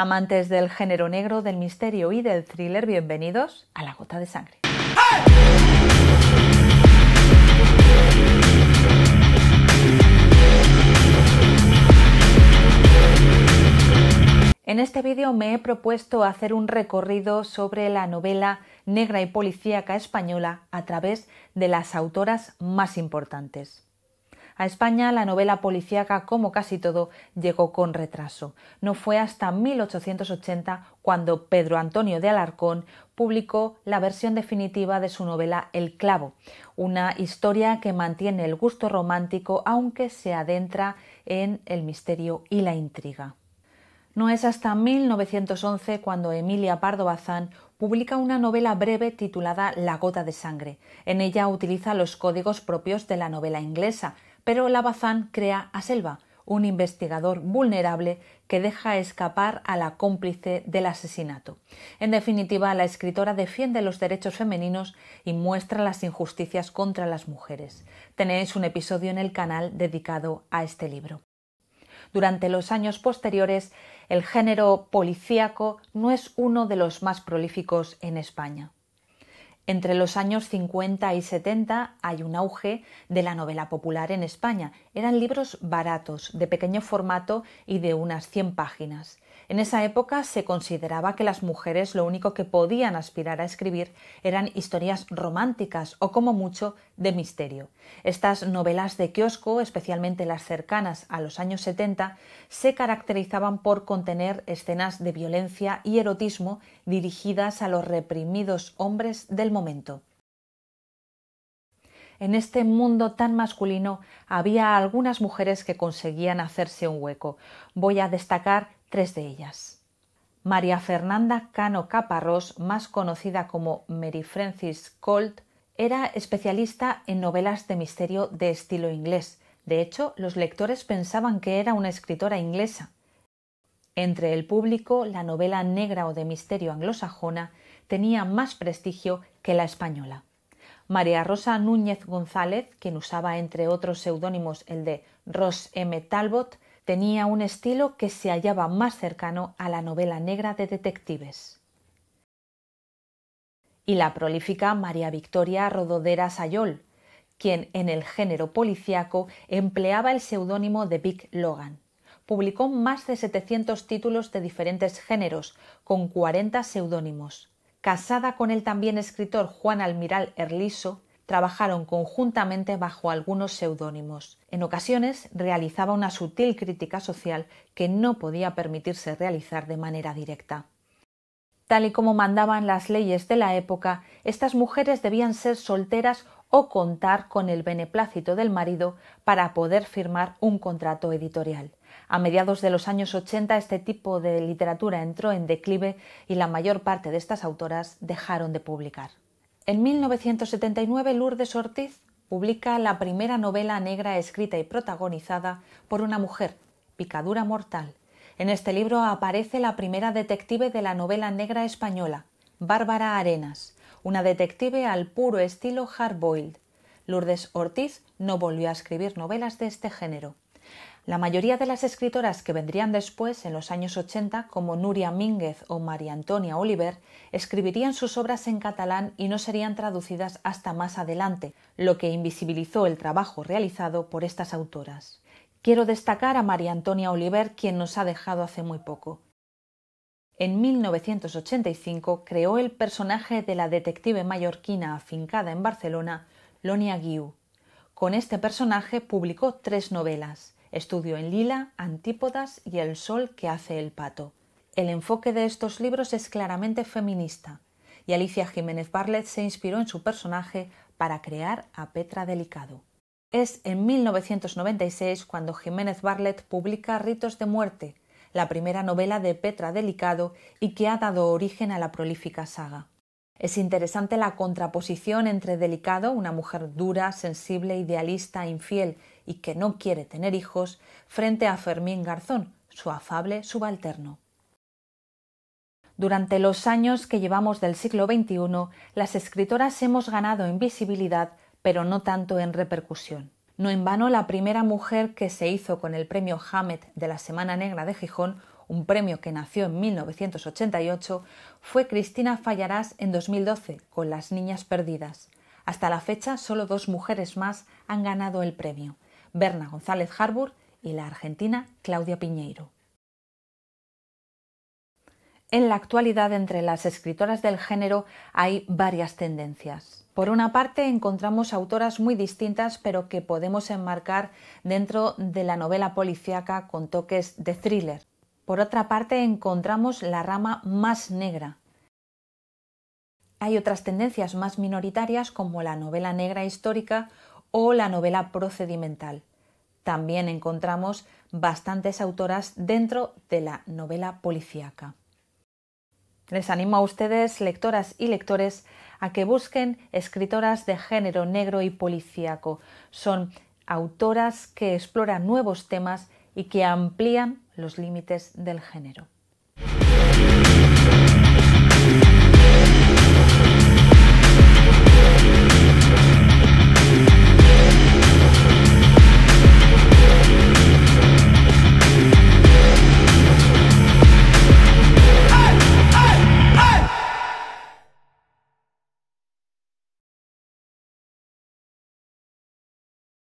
Amantes del género negro, del misterio y del thriller, bienvenidos a La Gota de Sangre. En este vídeo me he propuesto hacer un recorrido sobre la novela negra y policíaca española a través de las autoras más importantes. A España la novela policíaca, como casi todo, llegó con retraso. No fue hasta 1880 cuando Pedro Antonio de Alarcón publicó la versión definitiva de su novela El clavo, una historia que mantiene el gusto romántico aunque se adentra en el misterio y la intriga. No es hasta 1911 cuando Emilia Pardo Bazán publica una novela breve titulada La gota de sangre. En ella utiliza los códigos propios de la novela inglesa, pero Lavazán crea a Selva, un investigador vulnerable que deja escapar a la cómplice del asesinato. En definitiva, la escritora defiende los derechos femeninos y muestra las injusticias contra las mujeres. Tenéis un episodio en el canal dedicado a este libro. Durante los años posteriores, el género policíaco no es uno de los más prolíficos en España. Entre los años 50 y 70 hay un auge de la novela popular en España. Eran libros baratos, de pequeño formato y de unas 100 páginas. En esa época se consideraba que las mujeres lo único que podían aspirar a escribir eran historias románticas o como mucho de misterio. Estas novelas de kiosco, especialmente las cercanas a los años 70, se caracterizaban por contener escenas de violencia y erotismo dirigidas a los reprimidos hombres del momento. En este mundo tan masculino había algunas mujeres que conseguían hacerse un hueco. Voy a destacar tres de ellas. María Fernanda Cano Caparrós, más conocida como Mary Frances Colt, era especialista en novelas de misterio de estilo inglés. De hecho, los lectores pensaban que era una escritora inglesa. Entre el público, la novela negra o de misterio anglosajona tenía más prestigio que la española. María Rosa Núñez González, quien usaba entre otros seudónimos el de Ross M. Talbot, tenía un estilo que se hallaba más cercano a la novela negra de detectives. Y la prolífica María Victoria Rododera Sayol, quien en el género policíaco empleaba el seudónimo de Vic Logan publicó más de 700 títulos de diferentes géneros, con 40 seudónimos. Casada con el también escritor Juan Almiral Erliso, trabajaron conjuntamente bajo algunos seudónimos. En ocasiones realizaba una sutil crítica social que no podía permitirse realizar de manera directa. Tal y como mandaban las leyes de la época, estas mujeres debían ser solteras o contar con el beneplácito del marido para poder firmar un contrato editorial. A mediados de los años 80 este tipo de literatura entró en declive y la mayor parte de estas autoras dejaron de publicar. En 1979 Lourdes Ortiz publica la primera novela negra escrita y protagonizada por una mujer, Picadura Mortal. En este libro aparece la primera detective de la novela negra española, Bárbara Arenas una detective al puro estilo hard-boiled. Lourdes Ortiz no volvió a escribir novelas de este género. La mayoría de las escritoras que vendrían después, en los años 80, como Nuria Mínguez o María Antonia Oliver, escribirían sus obras en catalán y no serían traducidas hasta más adelante, lo que invisibilizó el trabajo realizado por estas autoras. Quiero destacar a María Antonia Oliver, quien nos ha dejado hace muy poco en 1985 creó el personaje de la detective mallorquina afincada en Barcelona, Lonia Guiu. Con este personaje publicó tres novelas, Estudio en Lila, Antípodas y El Sol que hace el pato. El enfoque de estos libros es claramente feminista, y Alicia Jiménez Barlet se inspiró en su personaje para crear a Petra Delicado. Es en 1996 cuando Jiménez Barlet publica Ritos de Muerte, la primera novela de Petra Delicado y que ha dado origen a la prolífica saga. Es interesante la contraposición entre Delicado, una mujer dura, sensible, idealista, infiel y que no quiere tener hijos, frente a Fermín Garzón, su afable subalterno. Durante los años que llevamos del siglo XXI, las escritoras hemos ganado en visibilidad, pero no tanto en repercusión. No en vano, la primera mujer que se hizo con el premio Hammett de la Semana Negra de Gijón, un premio que nació en 1988, fue Cristina Fallarás en 2012 con Las Niñas Perdidas. Hasta la fecha, solo dos mujeres más han ganado el premio, Berna González Harbour y la argentina Claudia Piñeiro. En la actualidad, entre las escritoras del género hay varias tendencias. Por una parte, encontramos autoras muy distintas, pero que podemos enmarcar dentro de la novela policíaca con toques de thriller. Por otra parte, encontramos la rama más negra. Hay otras tendencias más minoritarias como la novela negra histórica o la novela procedimental. También encontramos bastantes autoras dentro de la novela policíaca. Les animo a ustedes, lectoras y lectores, a que busquen escritoras de género negro y policíaco. Son autoras que exploran nuevos temas y que amplían los límites del género.